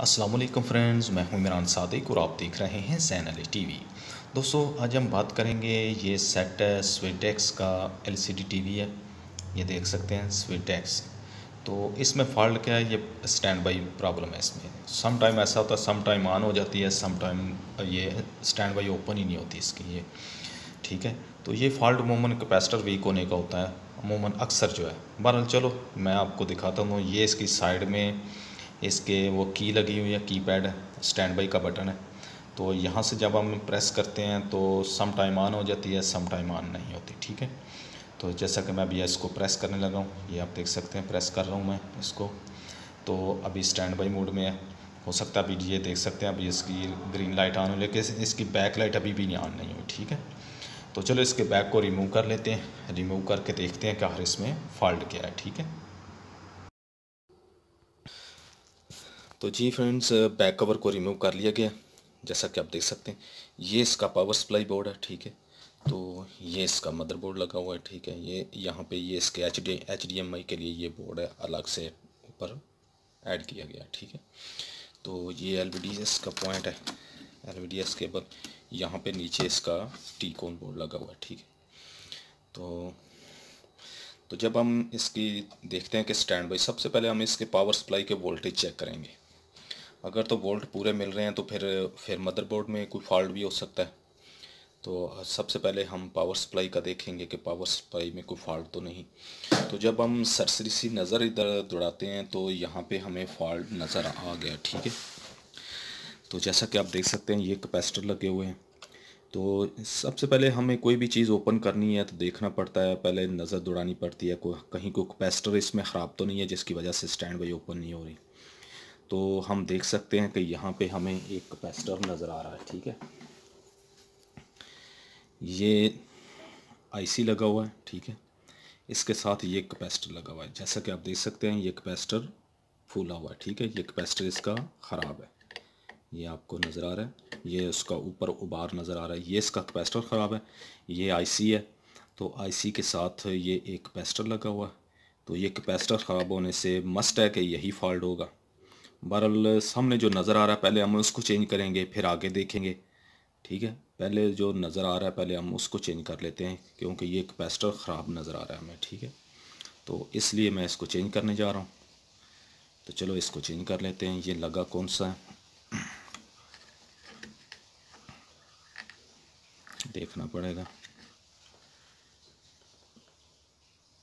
Aslam friends मैं हूं इमरान सादिक और आप देख रहे हैं सैन अली टी दोस्तों आज हम बात करेंगे ये सेट स्वीटेक्स का L C D T V है ये देख सकते हैं स्वीटेक्स तो इसमें फॉल्ट क्या है ये स्टैंड बाई प्रॉब्लम है इसमें सम टाइम ऐसा होता है सम टाइम ऑन हो जाती है सम टाइम ये स्टैंड बाई ओपन ही नहीं होती इसकी ये ठीक है तो ये फॉल्ट अमूमन कैपेसिटर वीक होने का होता है अमूमन अक्सर जो है बहरहाल चलो मैं आपको दिखाता हूँ ये इसकी साइड में इसके वो की लगी हुई है की पैड स्टैंड बाई का बटन है तो यहाँ से जब हम प्रेस करते हैं तो सम टाइम ऑन हो जाती है सम टाइम ऑन नहीं होती ठीक है तो जैसा कि मैं अभी इसको प्रेस करने लगा हूँ ये आप देख सकते हैं प्रेस कर रहा हूँ मैं इसको तो अभी स्टैंड बाई मोड में है हो सकता है अभी ये देख सकते हैं अभी इसकी ग्रीन लाइट ऑन हो लेकिन इसकी बैक लाइट अभी भी ऑन नहीं हुई ठीक है तो चलो इसके बैक को रिमूव कर लेते हैं रिमूव करके देखते हैं कि हर इसमें फॉल्ट क्या है ठीक है तो जी फ्रेंड्स बैक कवर को रिमूव कर लिया गया जैसा कि आप देख सकते हैं ये इसका पावर सप्लाई बोर्ड है ठीक है तो ये इसका मदरबोर्ड लगा हुआ है ठीक है ये यहाँ पे ये इसके H D H D M I के लिए ये बोर्ड है अलग से ऊपर ऐड किया गया ठीक है तो ये एल वी डी एस का पॉइंट है L V D S cable यहाँ पे नीचे इसका टी कोन बोर्ड लगा हुआ है ठीक है तो तो जब हम इसकी देखते हैं कि स्टैंड बाई सबसे पहले हम इसके पावर सप्लाई के वोल्टेज चेक करेंगे अगर तो बोल्ट पूरे मिल रहे हैं तो फिर फिर मदरबोर्ड में कोई फॉल्ट भी हो सकता है तो सबसे पहले हम पावर सप्लाई का देखेंगे कि पावर सप्लाई में कोई फॉल्ट तो नहीं तो जब हम सरसरी सी नज़र इधर दौड़ाते हैं तो यहाँ पे हमें फॉल्ट नज़र आ गया ठीक है तो जैसा कि आप देख सकते हैं ये कैपेसिटर लगे हुए हैं तो सबसे पहले हमें कोई भी चीज़ ओपन करनी है तो देखना पड़ता है पहले नज़र दौड़ानी पड़ती है कोई कहीं कोई कैपेसिटर इसमें ख़राब तो नहीं है जिसकी वजह से स्टैंड बाई ओपन नहीं हो रही तो हम देख सकते हैं कि यहाँ पे हमें एक कैपेसिटर नज़र आ रहा है ठीक है ये आईसी लगा हुआ है ठीक है इसके साथ ये कैपेसिटर लगा हुआ है जैसा कि आप देख सकते हैं ये कैपेसिटर फूला हुआ है ठीक है ये कैपेसिटर इसका ख़राब है ये आपको नज़र आ रहा है ये उसका ऊपर उबार नज़र आ रहा है ये इसका कैपेसिटर ख़राब है ये आईसी है तो आईसी के साथ ये एक कैपेसिटर लगा हुआ है तो ये कैपेसिटर ख़राब होने से मस्ट है कि यही फॉल्ट होगा बहरल सामने जो नज़र आ रहा है पहले हम उसको चेंज करेंगे फिर आगे देखेंगे ठीक है पहले जो नज़र आ रहा है पहले हम उसको चेंज कर लेते हैं क्योंकि ये कैपेसिटर ख़राब नज़र आ रहा है हमें ठीक है तो इसलिए मैं इसको चेंज करने जा रहा हूँ तो चलो इसको चेंज कर लेते हैं ये लगा कौन सा है देखना पड़ेगा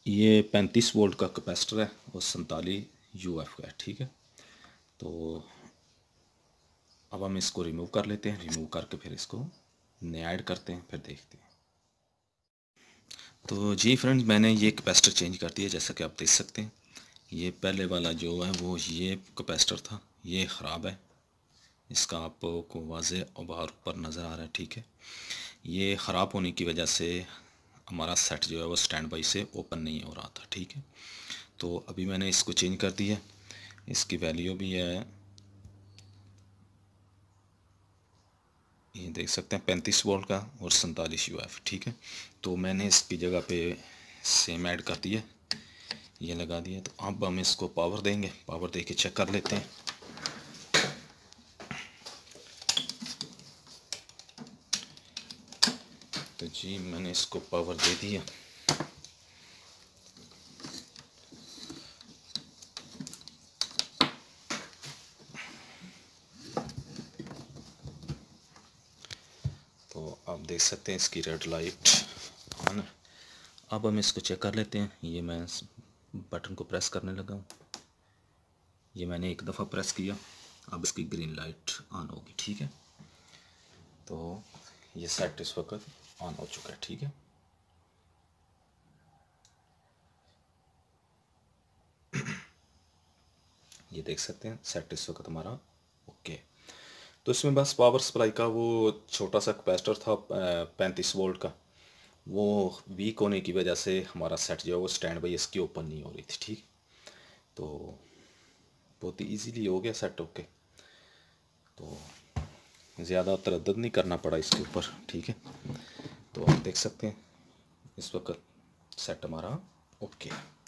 ये पैंतीस वोल्ट का कैपेसिटर है और सैंतालीस यू एफ का ठीक है तो अब हम इसको रिमूव कर लेते हैं रिमूव करके फिर इसको नया ऐड करते हैं फिर देखते हैं तो जी फ्रेंड्स मैंने ये कैपेसिटर चेंज कर दिया जैसा कि आप देख सकते हैं ये पहले वाला जो है वो ये कैपेसिटर था ये ख़राब है इसका आपको वाज उबार ऊपर नज़र आ रहा है ठीक है ये ख़राब होने की वजह से हमारा सेट जो है वो स्टैंड बाई से ओपन नहीं हो रहा था ठीक है तो अभी मैंने इसको चेंज कर दिया इसकी वैल्यू भी है ये देख सकते हैं पैंतीस वोल्ट का और सैंतालीस यू एफ ठीक है तो मैंने इसकी जगह पे सेम ऐड कर दिया ये लगा दिया तो अब हम इसको पावर देंगे पावर दे के चेक कर लेते हैं तो जी मैंने इसको पावर दे दिया आप देख सकते हैं इसकी रेड लाइट ऑन अब हम इसको चेक कर लेते हैं ये मैं बटन को प्रेस करने लगा हूँ ये मैंने एक दफ़ा प्रेस किया अब इसकी ग्रीन लाइट ऑन होगी ठीक है तो ये सेट इस वक्त ऑन हो चुका है ठीक है ये देख सकते हैं सेट इस वक्त हमारा तो इसमें बस पावर सप्लाई का वो छोटा सा कैपेसिटर था पैंतीस वोल्ट का वो वीक होने की वजह से हमारा सेट जो है वो स्टैंड बाई इसकी ओपन नहीं हो रही थी ठीक तो बहुत ही ईजीली हो गया सेट ओके तो ज़्यादा तरद नहीं करना पड़ा इसके ऊपर ठीक है तो आप देख सकते हैं इस वक्त सेट हमारा ओके है